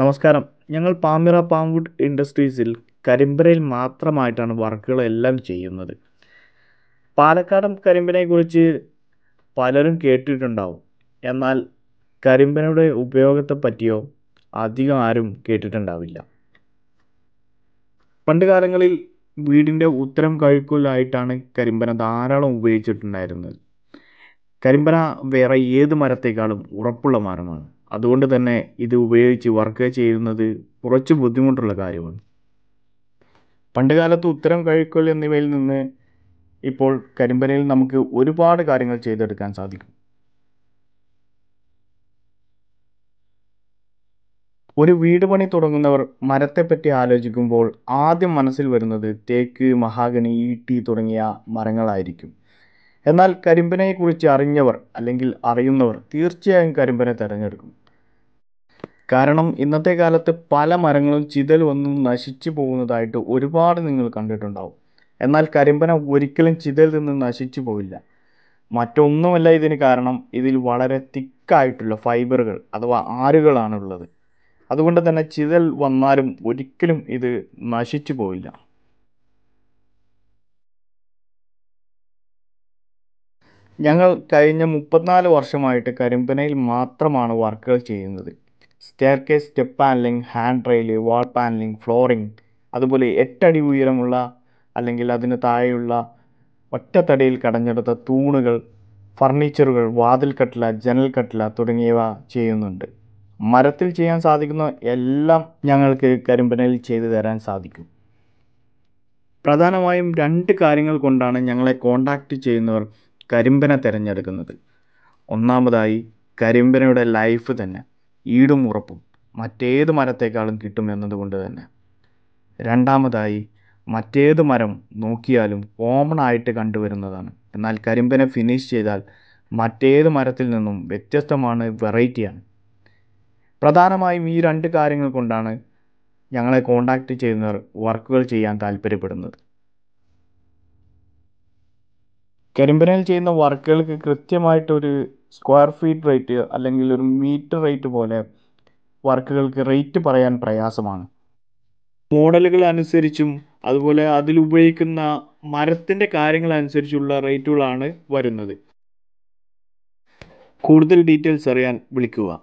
നമസ്കാരം ഞങ്ങൾ പാമ്പിറ പാമ്പുഡ് ഇൻഡസ്ട്രീസിൽ കരിമ്പരയിൽ മാത്രമായിട്ടാണ് വർക്കുകളെല്ലാം ചെയ്യുന്നത് പാലക്കാടൻ കരിമ്പിനെക്കുറിച്ച് പലരും കേട്ടിട്ടുണ്ടാവും എന്നാൽ കരിമ്പനയുടെ ഉപയോഗത്തെ പറ്റിയോ അധികം ആരും കേട്ടിട്ടുണ്ടാവില്ല പണ്ട് കാലങ്ങളിൽ വീടിൻ്റെ ഉത്തരം കഴുക്കലായിട്ടാണ് കരിമ്പന ധാരാളം ഉപയോഗിച്ചിട്ടുണ്ടായിരുന്നത് കരിമ്പന വേറെ ഏത് മരത്തേക്കാളും ഉറപ്പുള്ള മരമാണ് അതുകൊണ്ട് തന്നെ ഇത് ഉപയോഗിച്ച് വർക്ക് ചെയ്യുന്നത് കുറച്ച് ബുദ്ധിമുട്ടുള്ള കാര്യമാണ് പണ്ടുകാലത്ത് ഉത്തരം കഴിക്കൽ എന്നിവയിൽ നിന്ന് ഇപ്പോൾ കരിമ്പനയിൽ നമുക്ക് ഒരുപാട് കാര്യങ്ങൾ ചെയ്തെടുക്കാൻ സാധിക്കും ഒരു വീട് പണി തുടങ്ങുന്നവർ മരത്തെപ്പറ്റി ആലോചിക്കുമ്പോൾ ആദ്യം മനസ്സിൽ വരുന്നത് തേക്ക് മഹാഗണി ഈട്ടി തുടങ്ങിയ മരങ്ങളായിരിക്കും എന്നാൽ കരിമ്പനയെക്കുറിച്ച് അറിഞ്ഞവർ അല്ലെങ്കിൽ അറിയുന്നവർ തീർച്ചയായും കരിമ്പനെ തിരഞ്ഞെടുക്കും കാരണം ഇന്നത്തെ കാലത്ത് പല മരങ്ങളും ചിതൽ വന്ന് നശിച്ചു പോകുന്നതായിട്ട് ഒരുപാട് നിങ്ങൾ കണ്ടിട്ടുണ്ടാവും എന്നാൽ കരിമ്പന ഒരിക്കലും ചിതൽ നിന്ന് നശിച്ചു പോയില്ല മറ്റൊന്നുമല്ല ഇതിന് കാരണം ഇതിൽ വളരെ തിക്കായിട്ടുള്ള ഫൈബറുകൾ അഥവാ ആരുകളാണുള്ളത് അതുകൊണ്ട് തന്നെ ചിതൽ വന്നാലും ഒരിക്കലും ഇത് നശിച്ചു പോയില്ല ഞങ്ങൾ കഴിഞ്ഞ മുപ്പത്തിനാല് വർഷമായിട്ട് കരിമ്പനയിൽ മാത്രമാണ് വർക്കുകൾ ചെയ്യുന്നത് staircase step panelling hand rail wall panelling flooring അതുപോലെ എട്ടടി ഉയരമുള്ള അല്ലെങ്കിൽ അതിന് താഴെയുള്ള ഒറ്റത്തടിയിൽ കടഞ്ഞെടുത്ത തൂണുകൾ ഫർണിച്ചറുകൾ വാതിൽ ജനൽ കട്ടില തുടങ്ങിയവ ചെയ്യുന്നുണ്ട് മരത്തിൽ ചെയ്യാൻ സാധിക്കുന്ന എല്ലാം ഞങ്ങൾക്ക് കരിമ്പനയിൽ ചെയ്തു തരാൻ സാധിക്കും പ്രധാനമായും രണ്ട് കാര്യങ്ങൾ കൊണ്ടാണ് ഞങ്ങളെ കോണ്ടാക്റ്റ് ചെയ്യുന്നവർ കരിമ്പന തിരഞ്ഞെടുക്കുന്നത് ഒന്നാമതായി കരിമ്പനയുടെ ലൈഫ് തന്നെ ഈടും ഉറപ്പും മറ്റേത് മരത്തേക്കാളും കിട്ടും എന്നതുകൊണ്ട് തന്നെ രണ്ടാമതായി മറ്റേത് മരം നോക്കിയാലും കോമൺ ആയിട്ട് കണ്ടുവരുന്നതാണ് എന്നാൽ കരിമ്പനെ ഫിനിഷ് ചെയ്താൽ മറ്റേത് മരത്തിൽ നിന്നും വ്യത്യസ്തമാണ് വെറൈറ്റിയാണ് പ്രധാനമായും ഈ രണ്ട് കാര്യങ്ങൾ കൊണ്ടാണ് ഞങ്ങളെ കോണ്ടാക്റ്റ് ചെയ്യുന്നവർ വർക്കുകൾ ചെയ്യാൻ താല്പര്യപ്പെടുന്നത് കരിമ്പനയിൽ ചെയ്യുന്ന വർക്കുകൾക്ക് കൃത്യമായിട്ടൊരു സ്ക്വയർ ഫീറ്റ് റേറ്റ് അല്ലെങ്കിൽ ഒരു മീറ്റർ റേറ്റ് പോലെ വർക്കുകൾക്ക് റേറ്റ് പറയാൻ പ്രയാസമാണ് മോഡലുകൾ അനുസരിച്ചും അതുപോലെ അതിൽ ഉപയോഗിക്കുന്ന മരത്തിൻ്റെ അനുസരിച്ചുള്ള റേറ്റുകളാണ് വരുന്നത് കൂടുതൽ ഡീറ്റെയിൽസ് അറിയാൻ വിളിക്കുക